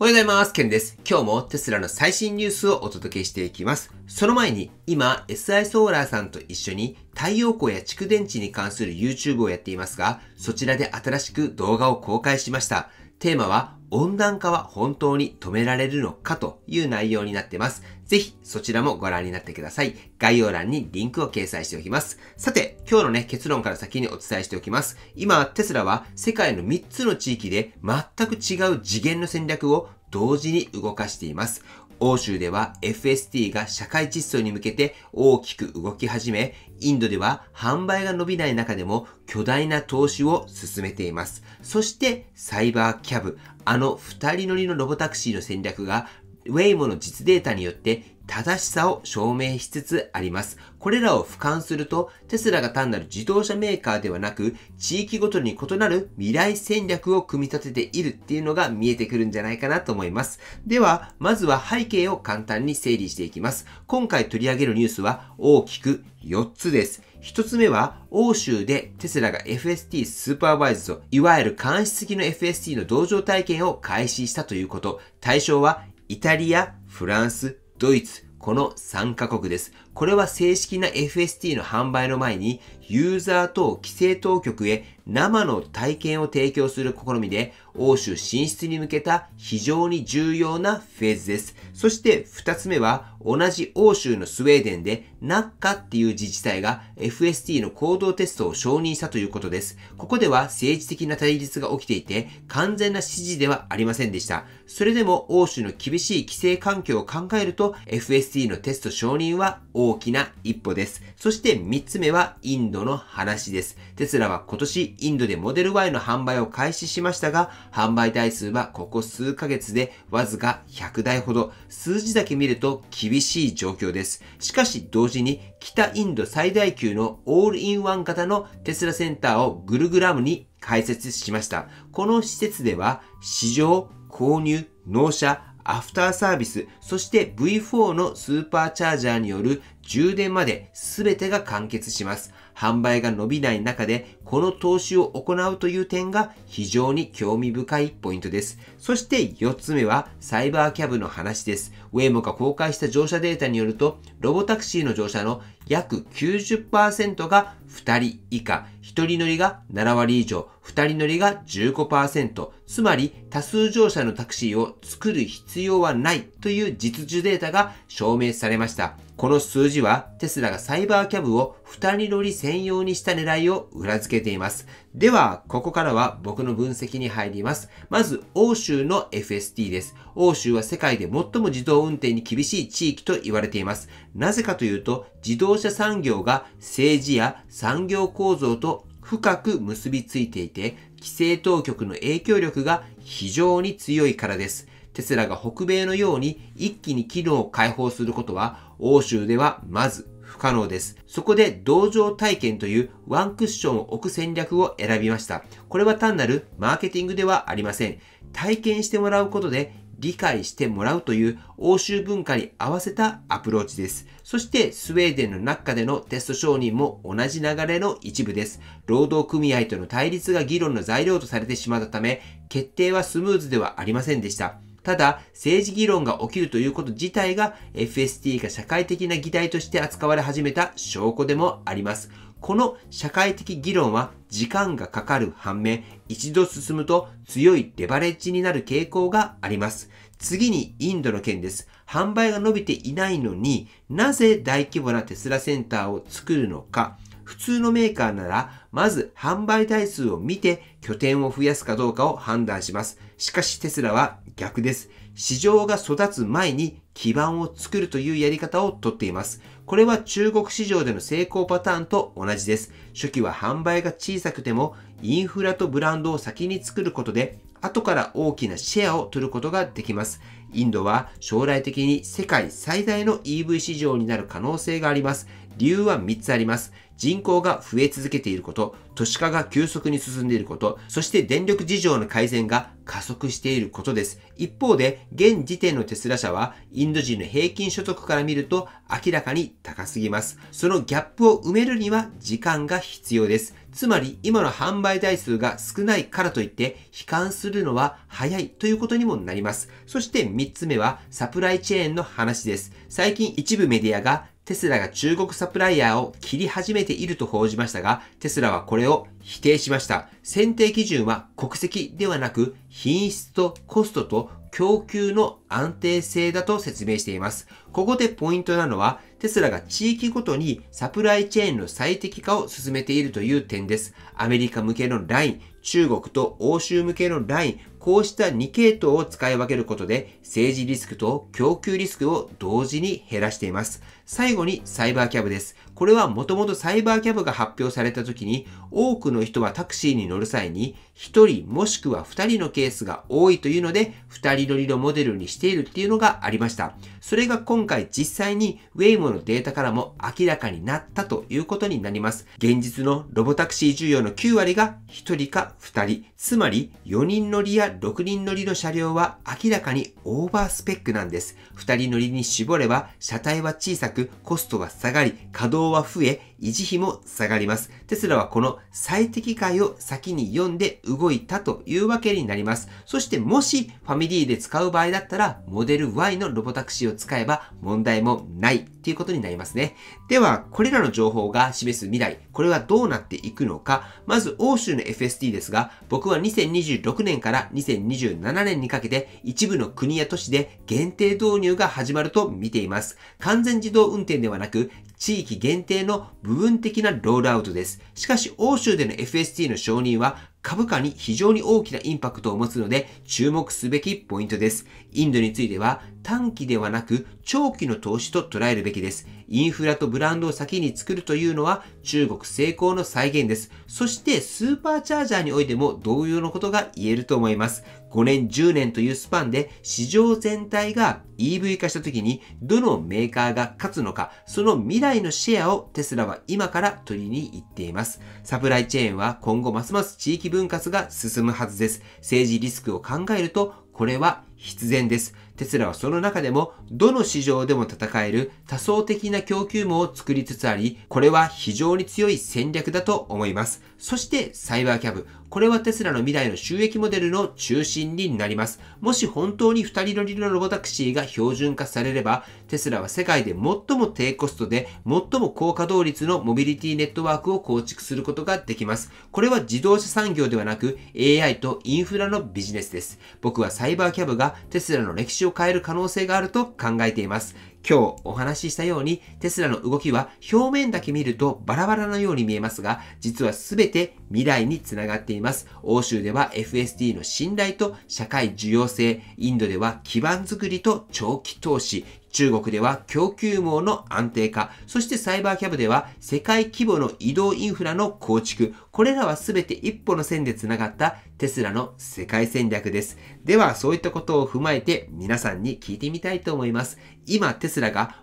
おはようございます。ケンです。今日もテスラの最新ニュースをお届けしていきます。その前に、今、SI ソーラーさんと一緒に太陽光や蓄電池に関する YouTube をやっていますが、そちらで新しく動画を公開しました。テーマは、温暖化は本当に止められるのかという内容になっています。ぜひそちらもご覧になってください。概要欄にリンクを掲載しておきます。さて、今日のね、結論から先にお伝えしておきます。今、テスラは世界の3つの地域で全く違う次元の戦略を同時に動かしています。欧州では FST が社会実装に向けて大きく動き始め、インドでは販売が伸びない中でも巨大な投資を進めています。そしてサイバーキャブ、あの2人乗りのロボタクシーの戦略がウェイモの実データによって正しさを証明しつつあります。これらを俯瞰すると、テスラが単なる自動車メーカーではなく、地域ごとに異なる未来戦略を組み立てているっていうのが見えてくるんじゃないかなと思います。では、まずは背景を簡単に整理していきます。今回取り上げるニュースは大きく4つです。1つ目は、欧州でテスラが FST スーパーバイズと、いわゆる監視付きの FST の同乗体験を開始したということ。対象はイタリア、フランス、ドイツ、この3カ国です。これは正式な FST の販売の前に、ユーザー等規制当局へ生の体験を提供する試みで、欧州進出に向けた非常に重要なフェーズです。そして2つ目は、同じ欧州のスウェーデンで、ナッカっていう自治体が FST の行動テストを承認したということです。ここでは政治的な対立が起きていて、完全な支持ではありませんでした。それでも欧州の厳しい規制環境を考えると、FST のテスト承認は大大きな一歩です。そして3つ目はインドの話です。テスラは今年インドでモデル Y の販売を開始しましたが、販売台数はここ数ヶ月でわずか100台ほど、数字だけ見ると厳しい状況です。しかし同時に北インド最大級のオールインワン型のテスラセンターをグルグラムに開設しました。この施設では市場、購入、納車、アフターサービス、そして V4 のスーパーチャージャーによる充電まで全てが完結します。販売が伸びない中でこの投資を行うという点が非常に興味深いポイントです。そして4つ目はサイバーキャブの話です。ウェイモが公開した乗車データによると、ロボタクシーの乗車の約90%が2人以下、1人乗りが7割以上、2人乗りが15%、つまり多数乗車のタクシーを作る必要はないという実需データが証明されました。この数字はテスラがサイバーキャブを2人乗り専用にした狙いを裏付けています。では、ここからは僕の分析に入ります。まず、欧州の FST です。欧州は世界で最も自動運転に厳しい地域と言われています。なぜかというと、自動車産業が政治や産業構造と深く結びついていて、規制当局の影響力が非常に強いからです。テスラが北米のように一気に機能を解放することは欧州ではまず不可能です。そこで同情体験というワンクッションを置く戦略を選びました。これは単なるマーケティングではありません。体験してもらうことで理解してもらうという欧州文化に合わせたアプローチです。そしてスウェーデンの中でのテスト承認も同じ流れの一部です。労働組合との対立が議論の材料とされてしまったため、決定はスムーズではありませんでした。ただ、政治議論が起きるということ自体が FST が社会的な議題として扱われ始めた証拠でもあります。この社会的議論は時間がかかる反面、一度進むと強いレバレッジになる傾向があります。次にインドの件です。販売が伸びていないのになぜ大規模なテスラセンターを作るのか。普通のメーカーなら、まず販売台数を見て拠点を増やすかどうかを判断します。しかしテスラは逆です。市場が育つ前に基盤を作るというやり方をとっています。これは中国市場での成功パターンと同じです。初期は販売が小さくてもインフラとブランドを先に作ることで後から大きなシェアを取ることができます。インドは将来的に世界最大の EV 市場になる可能性があります。理由は3つあります。人口が増え続けていること、都市化が急速に進んでいること、そして電力事情の改善が加速していることです。一方で、現時点のテスラ社は、インド人の平均所得から見ると明らかに高すぎます。そのギャップを埋めるには時間が必要です。つまり、今の販売台数が少ないからといって、悲観するのは早いということにもなります。そして3つ目は、サプライチェーンの話です。最近一部メディアが、テスラが中国サプライヤーを切り始めていると報じましたが、テスラはこれを否定しました。選定基準は国籍ではなく、品質とコストと供給の安定性だと説明しています。ここでポイントなのは、テスラが地域ごとにサプライチェーンの最適化を進めているという点です。アメリカ向けのライン、中国と欧州向けのライン、こうした2系統を使い分けることで、政治リスクと供給リスクを同時に減らしています。最後にサイバーキャブです。これはもともとサイバーキャブが発表された時に、多くの人はタクシーに乗る際に、1人もしくは2人のケースが多いというので、2人乗りのモデルにしているっていうのがありました。それが今回実際に Waymo のデータからも明らかになったということになります。現実のロボタクシー需要の9割が1人か2人、つまり4人乗りや6人乗りの車両は明らかにオーバースペックなんです。2人乗りに絞れば車体は小さくコストは下がり、稼働は増え、維持費も下がります。テスラはこの最適解を先に読んで動いたというわけになります。そしてもしファミリーで使う場合だったら、モデル Y のロボタクシーを使えば問題もないということになりますね。では、これらの情報が示す未来、これはどうなっていくのか。まず、欧州の FST ですが、僕は2026年から2027年にかけて一部の国や都市で限定導入が始まると見ています。完全自動運転ではなく、地域限定の部分的なロールアウトです。しかし、欧州での FST の承認は株価に非常に大きなインパクトを持つので注目すべきポイントです。インドについては短期ではなく長期の投資と捉えるべきです。インフラとブランドを先に作るというのは中国成功の再現です。そしてスーパーチャージャーにおいても同様のことが言えると思います。5年、10年というスパンで市場全体が EV 化した時にどのメーカーが勝つのか、その未来のシェアをテスラは今から取りに行っています。サプライチェーンは今後ますます地域分割が進むはずです。政治リスクを考えると、これは必然です。テスラはその中でも、どの市場でも戦える多層的な供給網を作りつつあり、これは非常に強い戦略だと思います。そしてサイバーキャブ。これはテスラの未来の収益モデルの中心になります。もし本当に2人乗りのロボタクシーが標準化されれば、テスラは世界で最も低コストで、最も高稼働率のモビリティネットワークを構築することができます。これは自動車産業ではなく、AI とインフラのビジネスです。僕はサイバーキャブがテスラの歴史を変える可能性があると考えています。今日お話ししたようにテスラの動きは表面だけ見るとバラバラのように見えますが、実は全て未来につながっています。欧州では FSD の信頼と社会需要性、インドでは基盤づくりと長期投資、中国では供給網の安定化、そしてサイバーキャブでは世界規模の移動インフラの構築、これらは全て一歩の線でつながったテスラの世界戦略です。では、そういったことを踏まえて皆さんに聞いてみたいと思います。今テスラが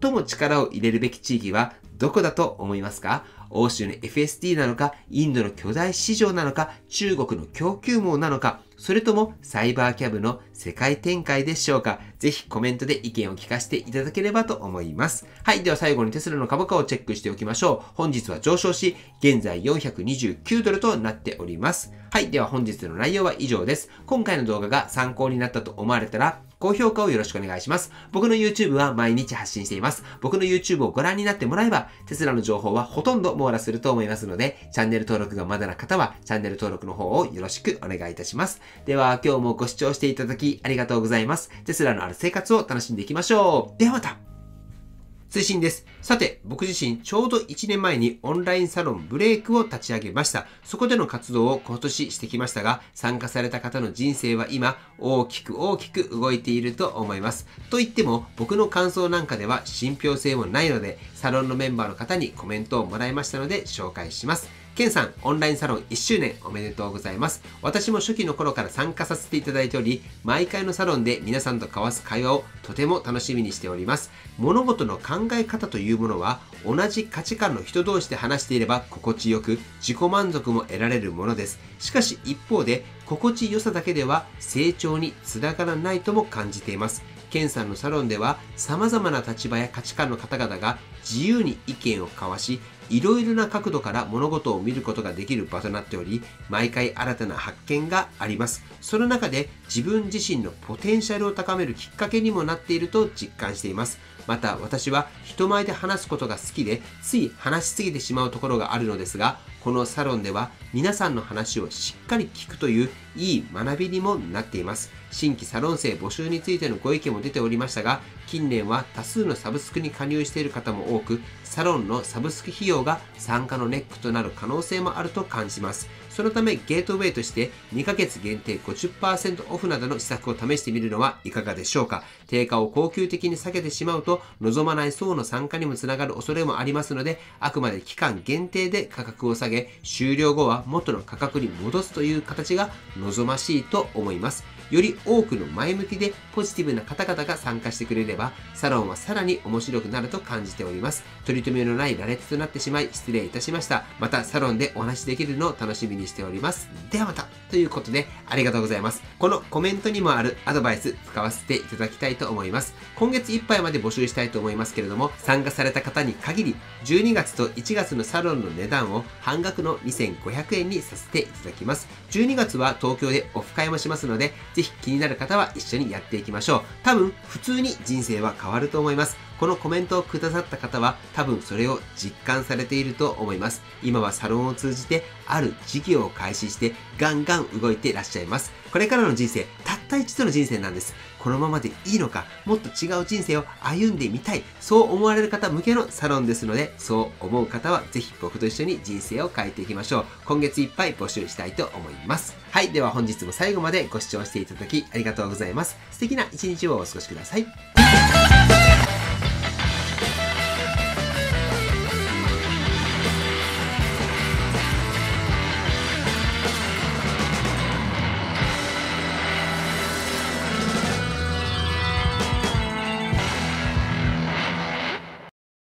最も力を入れるべき地域はどこだと思いますか欧州の FSD なのか、インドの巨大市場なのか、中国の供給網なのか、それともサイバーキャブの世界展開でしょうかぜひコメントで意見を聞かせていただければと思います。はい。では最後にテスラの株価をチェックしておきましょう。本日は上昇し、現在429ドルとなっております。はい。では本日の内容は以上です。今回の動画が参考になったと思われたら、高評価をよろしくお願いします。僕の YouTube は毎日発信しています。僕の YouTube をご覧になってもらえば、テスラの情報はほとんど網羅すると思いますので、チャンネル登録がまだな方は、チャンネル登録の方をよろしくお願いいたします。では、今日もご視聴していただききありがとうございます。テスラのある生活を楽しんでいきましょう。ではまた通信です。さて、僕自身、ちょうど1年前にオンラインサロンブレイクを立ち上げました。そこでの活動を今年してきましたが、参加された方の人生は今、大きく大きく動いていると思います。と言っても、僕の感想なんかでは信憑性もないので、サロンのメンバーの方にコメントをもらいましたので紹介します。ケンさん、オンラインサロン1周年おめでとうございます。私も初期の頃から参加させていただいており、毎回のサロンで皆さんと交わす会話をとても楽しみにしております。物事の考え方というものは、同じ価値観の人同士で話していれば心地よく、自己満足も得られるものです。しかし一方で、心地よさだけでは成長につながらないとも感じています。ケンさんのサロンでは様々な立場や価値観の方々が自由に意見を交わしいろいろな角度から物事を見ることができる場となっており、毎回新たな発見があります。その中で自分自身のポテンシャルを高めるきっかけにもなっていると実感しています。また私は人前で話すことが好きで、つい話しすぎてしまうところがあるのですが、このサロンでは皆さんの話をしっかり聞くといういい学びにもなっています。新規サロン生募集についてのご意見も出ておりましたが、近年は多数のサブスクに加入している方も多く、サロンのサブスク費用が参加のネックとなる可能性もあると感じますそのためゲートウェイとして2ヶ月限定50%オフなどの施策を試してみるのはいかがでしょうか定価を恒久的に下げてしまうと望まない層の参加にもつながる恐れもありますのであくまで期間限定で価格を下げ終了後は元の価格に戻すという形が望ましいと思いますより多くの前向きでポジティブな方々が参加してくれればサロンはさらに面白くなると感じております取り留めのない羅列となってしまい失礼いたしましたまたサロンでお話しできるのを楽しみににしております。ではまたということで、ありがとうございます。このコメントにもあるアドバイス使わせていただきたいと思います。今月いっぱいまで募集したいと思いますけれども、参加された方に限り、12月と1月のサロンの値段を半額の2500円にさせていただきます。12月は東京でオフ会もしますので、ぜひ気になる方は一緒にやっていきましょう。多分、普通に人生は変わると思います。このコメントをくださった方は多分それを実感されていると思います。今はサロンを通じてある事業を開始してガンガン動いていらっしゃいます。これからの人生、たった一度の人生なんです。このままでいいのか、もっと違う人生を歩んでみたい、そう思われる方向けのサロンですので、そう思う方はぜひ僕と一緒に人生を変えていきましょう。今月いっぱい募集したいと思います。はい、では本日も最後までご視聴していただきありがとうございます。素敵な一日をお過ごしください。